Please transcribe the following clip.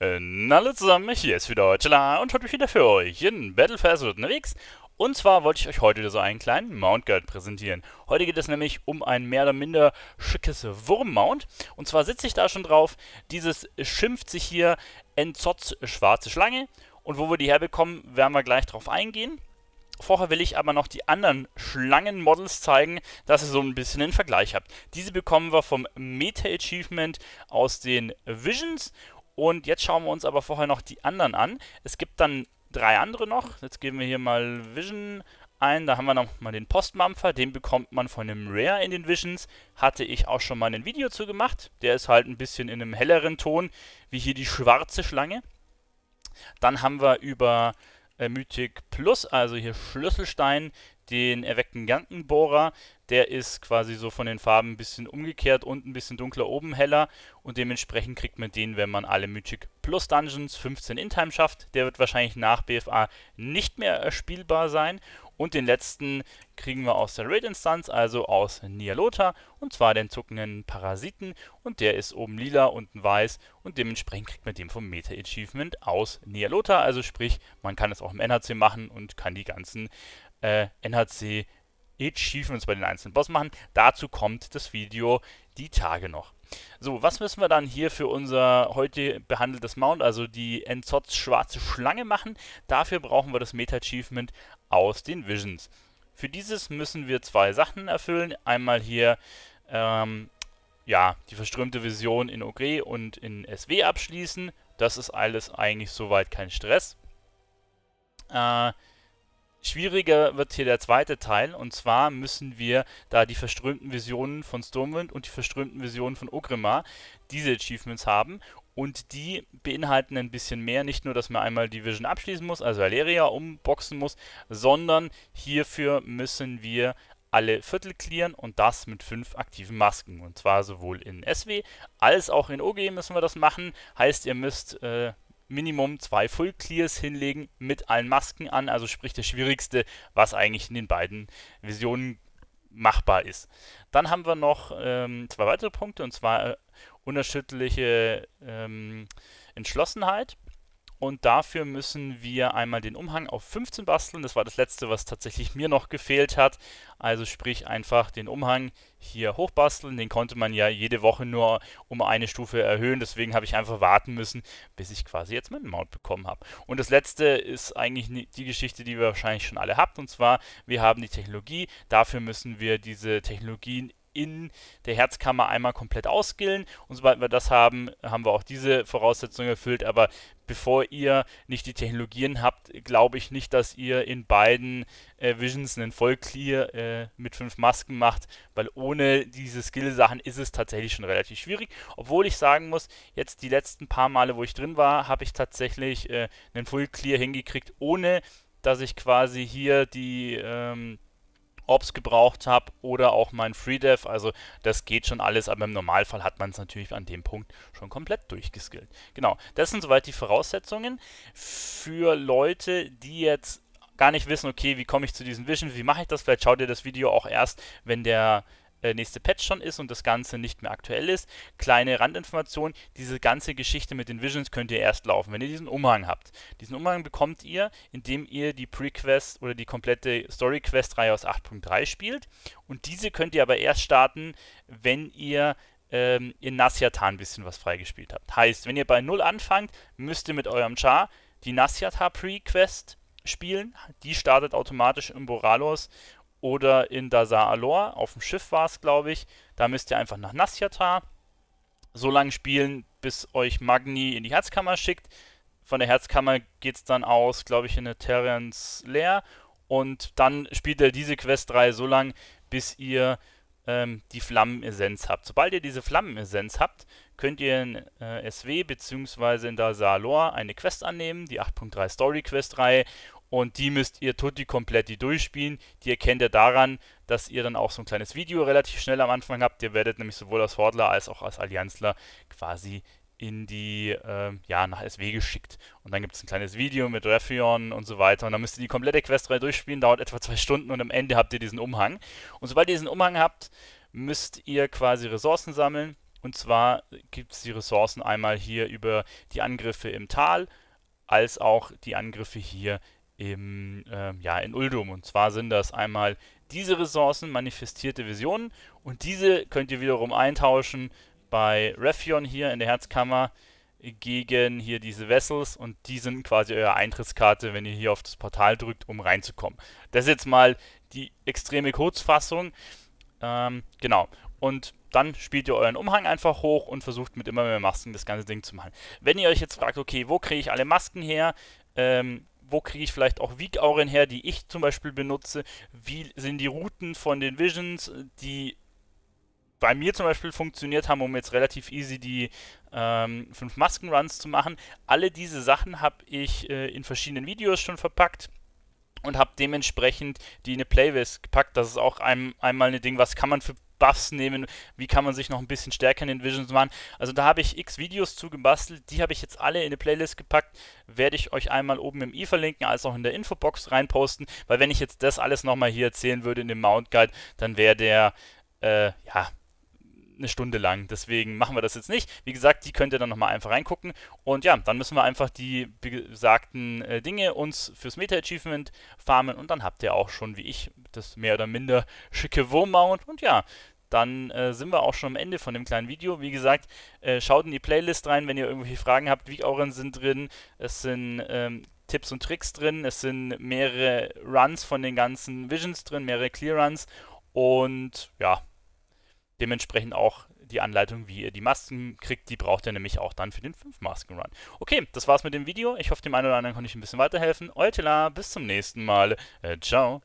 Äh, hallo zusammen, hier ist wieder Heuchela und heute wieder für euch in Battle Pass unterwegs. Und zwar wollte ich euch heute so einen kleinen Mount Guide präsentieren. Heute geht es nämlich um ein mehr oder minder schickes Wurm-Mount. Und zwar sitze ich da schon drauf. Dieses schimpft sich hier Enzotz Schwarze Schlange. Und wo wir die herbekommen, werden wir gleich drauf eingehen. Vorher will ich aber noch die anderen Schlangen-Models zeigen, dass ihr so ein bisschen einen Vergleich habt. Diese bekommen wir vom Meta-Achievement aus den Visions und jetzt schauen wir uns aber vorher noch die anderen an. Es gibt dann drei andere noch. Jetzt geben wir hier mal Vision ein. Da haben wir nochmal den Postmampfer. Den bekommt man von einem Rare in den Visions. Hatte ich auch schon mal ein Video zu gemacht. Der ist halt ein bisschen in einem helleren Ton, wie hier die schwarze Schlange. Dann haben wir über äh, Mythic Plus, also hier Schlüsselstein, den erweckten Gankenbohrer. Der ist quasi so von den Farben ein bisschen umgekehrt, unten ein bisschen dunkler, oben heller. Und dementsprechend kriegt man den, wenn man alle Mythic Plus Dungeons 15 in Time schafft. Der wird wahrscheinlich nach BFA nicht mehr erspielbar sein. Und den letzten kriegen wir aus der Raid-Instanz, also aus Nialota, und zwar den zuckenden Parasiten. Und der ist oben lila, unten weiß und dementsprechend kriegt man den vom Meta-Achievement aus Nialota. Also sprich, man kann es auch im NHC machen und kann die ganzen äh, NHC Achievements bei den einzelnen Boss machen. Dazu kommt das Video die Tage noch. So, was müssen wir dann hier für unser heute behandeltes Mount, also die Enzots schwarze Schlange machen? Dafür brauchen wir das Meta-Achievement aus den Visions. Für dieses müssen wir zwei Sachen erfüllen. Einmal hier ähm, ja, die verströmte Vision in Ogre und in SW abschließen. Das ist alles eigentlich soweit kein Stress. Äh, Schwieriger wird hier der zweite Teil und zwar müssen wir da die verströmten Visionen von Stormwind und die verströmten Visionen von Ogrimmar, diese Achievements haben und die beinhalten ein bisschen mehr, nicht nur, dass man einmal die Vision abschließen muss, also Valeria umboxen muss, sondern hierfür müssen wir alle Viertel clearen und das mit fünf aktiven Masken. Und zwar sowohl in SW als auch in OG müssen wir das machen. Heißt, ihr müsst äh, Minimum zwei Full Clears hinlegen mit allen Masken an, also sprich das Schwierigste, was eigentlich in den beiden Visionen machbar ist. Dann haben wir noch ähm, zwei weitere Punkte und zwar äh, unerschütterliche ähm, Entschlossenheit und dafür müssen wir einmal den Umhang auf 15 basteln. Das war das letzte, was tatsächlich mir noch gefehlt hat. Also sprich einfach den Umhang hier hochbasteln. Den konnte man ja jede Woche nur um eine Stufe erhöhen. Deswegen habe ich einfach warten müssen, bis ich quasi jetzt meinen Mount bekommen habe. Und das letzte ist eigentlich die Geschichte, die wir wahrscheinlich schon alle habt. Und zwar, wir haben die Technologie. Dafür müssen wir diese Technologien in der Herzkammer einmal komplett ausgillen. Und sobald wir das haben, haben wir auch diese Voraussetzungen erfüllt. Aber bevor ihr nicht die Technologien habt, glaube ich nicht, dass ihr in beiden äh, Visions einen Vollclear äh, mit fünf Masken macht, weil ohne diese Skill-Sachen ist es tatsächlich schon relativ schwierig. Obwohl ich sagen muss, jetzt die letzten paar Male, wo ich drin war, habe ich tatsächlich äh, einen Full-Clear hingekriegt, ohne dass ich quasi hier die ähm, Ops gebraucht habe oder auch mein FreeDev. Also das geht schon alles, aber im Normalfall hat man es natürlich an dem Punkt schon komplett durchgeskillt. Genau, das sind soweit die Voraussetzungen für Leute, die jetzt gar nicht wissen, okay, wie komme ich zu diesen Visions, wie mache ich das? Vielleicht schaut ihr das Video auch erst, wenn der äh, nächste Patch schon ist und das Ganze nicht mehr aktuell ist. Kleine Randinformation, diese ganze Geschichte mit den Visions könnt ihr erst laufen, wenn ihr diesen Umhang habt. Diesen Umhang bekommt ihr, indem ihr die Prequest oder die komplette Story-Quest-Reihe aus 8.3 spielt und diese könnt ihr aber erst starten, wenn ihr ähm, in Nasyatan ein bisschen was freigespielt habt. Heißt, wenn ihr bei 0 anfangt, müsst ihr mit eurem Char die Nasyata Prequest spielen. Die startet automatisch im Boralos oder in Dazar Alor. Auf dem Schiff war es, glaube ich. Da müsst ihr einfach nach Nasjatar so lange spielen, bis euch Magni in die Herzkammer schickt. Von der Herzkammer geht es dann aus, glaube ich, in eine Terrence Lair. Und dann spielt ihr diese Questreihe so lange, bis ihr ähm, die Flammenessenz habt. Sobald ihr diese Flammenessenz habt, könnt ihr in äh, SW bzw. in Alor eine Quest annehmen, die 8.3 Story Questreihe. Und die müsst ihr tutti kompletti durchspielen. Die erkennt ihr daran, dass ihr dann auch so ein kleines Video relativ schnell am Anfang habt. Ihr werdet nämlich sowohl als Hordler als auch als Allianzler quasi in die, äh, ja, nach SW geschickt. Und dann gibt es ein kleines Video mit Raphion und so weiter. Und dann müsst ihr die komplette Questreihe durchspielen, dauert etwa zwei Stunden und am Ende habt ihr diesen Umhang. Und sobald ihr diesen Umhang habt, müsst ihr quasi Ressourcen sammeln. Und zwar gibt es die Ressourcen einmal hier über die Angriffe im Tal, als auch die Angriffe hier im, ähm, ja, in Uldum. Und zwar sind das einmal diese Ressourcen, manifestierte Visionen, und diese könnt ihr wiederum eintauschen bei Refion hier in der Herzkammer gegen hier diese Vessels und die sind quasi eure Eintrittskarte, wenn ihr hier auf das Portal drückt, um reinzukommen. Das ist jetzt mal die extreme Kurzfassung. Ähm, genau. Und dann spielt ihr euren Umhang einfach hoch und versucht mit immer mehr Masken das ganze Ding zu machen. Wenn ihr euch jetzt fragt, okay, wo kriege ich alle Masken her? Ähm, wo kriege ich vielleicht auch Weak-Auren her, die ich zum Beispiel benutze, wie sind die Routen von den Visions, die bei mir zum Beispiel funktioniert haben, um jetzt relativ easy die ähm, fünf Masken-Runs zu machen. Alle diese Sachen habe ich äh, in verschiedenen Videos schon verpackt und habe dementsprechend die in eine Playlist gepackt. Das ist auch ein, einmal ein Ding, was kann man für Buffs nehmen, wie kann man sich noch ein bisschen stärker in den Visions machen. Also da habe ich x Videos zugebastelt, die habe ich jetzt alle in eine Playlist gepackt, werde ich euch einmal oben im i verlinken, als auch in der Infobox reinposten, weil wenn ich jetzt das alles nochmal hier erzählen würde in dem Mount Guide, dann wäre der, äh, ja, eine Stunde lang. Deswegen machen wir das jetzt nicht. Wie gesagt, die könnt ihr dann nochmal einfach reingucken. Und ja, dann müssen wir einfach die besagten äh, Dinge uns fürs Meta-Achievement farmen und dann habt ihr auch schon, wie ich, das mehr oder minder schicke Wurm-Mount. Und ja, dann äh, sind wir auch schon am Ende von dem kleinen Video. Wie gesagt, äh, schaut in die Playlist rein, wenn ihr irgendwelche Fragen habt. Wie Wegauren sind drin, es sind ähm, Tipps und Tricks drin, es sind mehrere Runs von den ganzen Visions drin, mehrere Clear Runs und ja, dementsprechend auch die Anleitung, wie ihr die Masken kriegt. Die braucht ihr nämlich auch dann für den 5-Masken-Run. Okay, das war's mit dem Video. Ich hoffe, dem einen oder anderen konnte ich ein bisschen weiterhelfen. Euer Eutela, bis zum nächsten Mal. Äh, ciao.